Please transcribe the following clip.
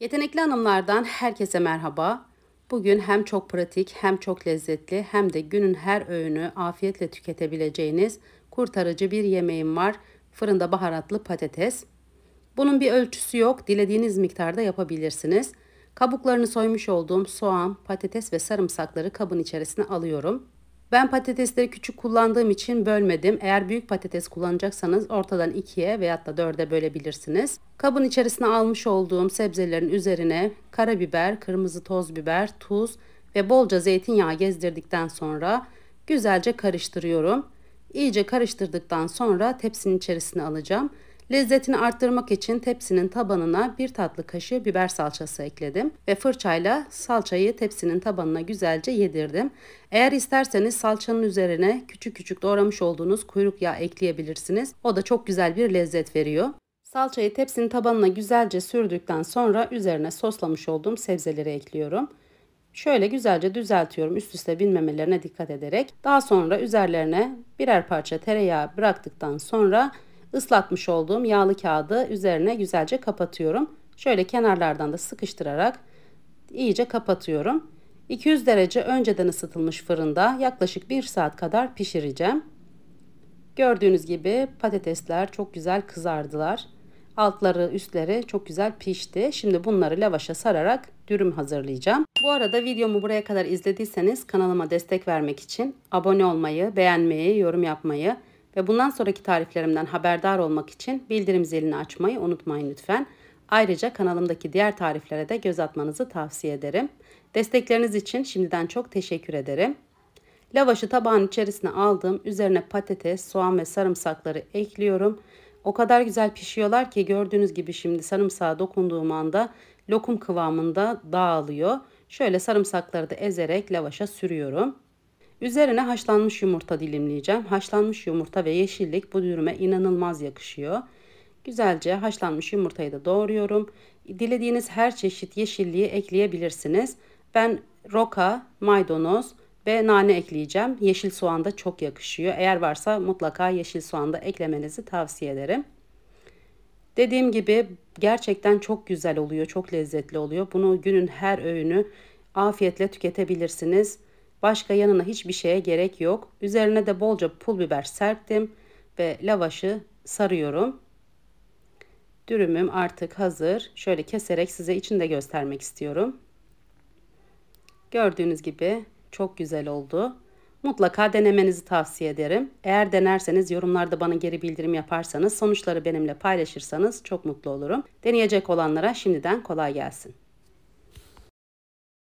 Yetenekli Hanımlardan herkese merhaba. Bugün hem çok pratik hem çok lezzetli hem de günün her öğünü afiyetle tüketebileceğiniz kurtarıcı bir yemeğim var. Fırında baharatlı patates. Bunun bir ölçüsü yok. Dilediğiniz miktarda yapabilirsiniz. Kabuklarını soymuş olduğum soğan, patates ve sarımsakları kabın içerisine alıyorum. Ben patatesleri küçük kullandığım için bölmedim. Eğer büyük patates kullanacaksanız ortadan ikiye veyahut da dörde bölebilirsiniz. Kabın içerisine almış olduğum sebzelerin üzerine karabiber, kırmızı toz biber, tuz ve bolca zeytinyağı gezdirdikten sonra güzelce karıştırıyorum. İyice karıştırdıktan sonra tepsinin içerisine alacağım. Lezzetini arttırmak için tepsinin tabanına bir tatlı kaşığı biber salçası ekledim ve fırçayla salçayı tepsinin tabanına güzelce yedirdim. Eğer isterseniz salçanın üzerine küçük küçük doğramış olduğunuz kuyruk yağı ekleyebilirsiniz. O da çok güzel bir lezzet veriyor. Salçayı tepsinin tabanına güzelce sürdükten sonra üzerine soslamış olduğum sebzeleri ekliyorum. Şöyle güzelce düzeltiyorum üst üste binmemelerine dikkat ederek. Daha sonra üzerlerine birer parça tereyağı bıraktıktan sonra Islatmış olduğum yağlı kağıdı üzerine güzelce kapatıyorum. Şöyle kenarlardan da sıkıştırarak iyice kapatıyorum. 200 derece önceden ısıtılmış fırında yaklaşık 1 saat kadar pişireceğim. Gördüğünüz gibi patatesler çok güzel kızardılar. Altları üstleri çok güzel pişti. Şimdi bunları lavaşa sararak dürüm hazırlayacağım. Bu arada videomu buraya kadar izlediyseniz kanalıma destek vermek için abone olmayı, beğenmeyi, yorum yapmayı ve bundan sonraki tariflerimden haberdar olmak için bildirim zilini açmayı unutmayın lütfen. Ayrıca kanalımdaki diğer tariflere de göz atmanızı tavsiye ederim. Destekleriniz için şimdiden çok teşekkür ederim. Lavaşı tabağın içerisine aldım. Üzerine patates, soğan ve sarımsakları ekliyorum. O kadar güzel pişiyorlar ki gördüğünüz gibi şimdi sarımsağa dokunduğum anda lokum kıvamında dağılıyor. Şöyle sarımsakları da ezerek lavaşa sürüyorum. Üzerine haşlanmış yumurta dilimleyeceğim. Haşlanmış yumurta ve yeşillik bu dürüme inanılmaz yakışıyor. Güzelce haşlanmış yumurtayı da doğruyorum. Dilediğiniz her çeşit yeşilliği ekleyebilirsiniz. Ben roka, maydanoz ve nane ekleyeceğim. Yeşil soğan da çok yakışıyor. Eğer varsa mutlaka yeşil soğan da eklemenizi tavsiye ederim. Dediğim gibi gerçekten çok güzel oluyor, çok lezzetli oluyor. Bunu günün her öğünü afiyetle tüketebilirsiniz. Başka yanına hiçbir şeye gerek yok. Üzerine de bolca pul biber serptim ve lavaşı sarıyorum. Dürümüm artık hazır. Şöyle keserek size içinde göstermek istiyorum. Gördüğünüz gibi çok güzel oldu. Mutlaka denemenizi tavsiye ederim. Eğer denerseniz yorumlarda bana geri bildirim yaparsanız, sonuçları benimle paylaşırsanız çok mutlu olurum. Deneyecek olanlara şimdiden kolay gelsin.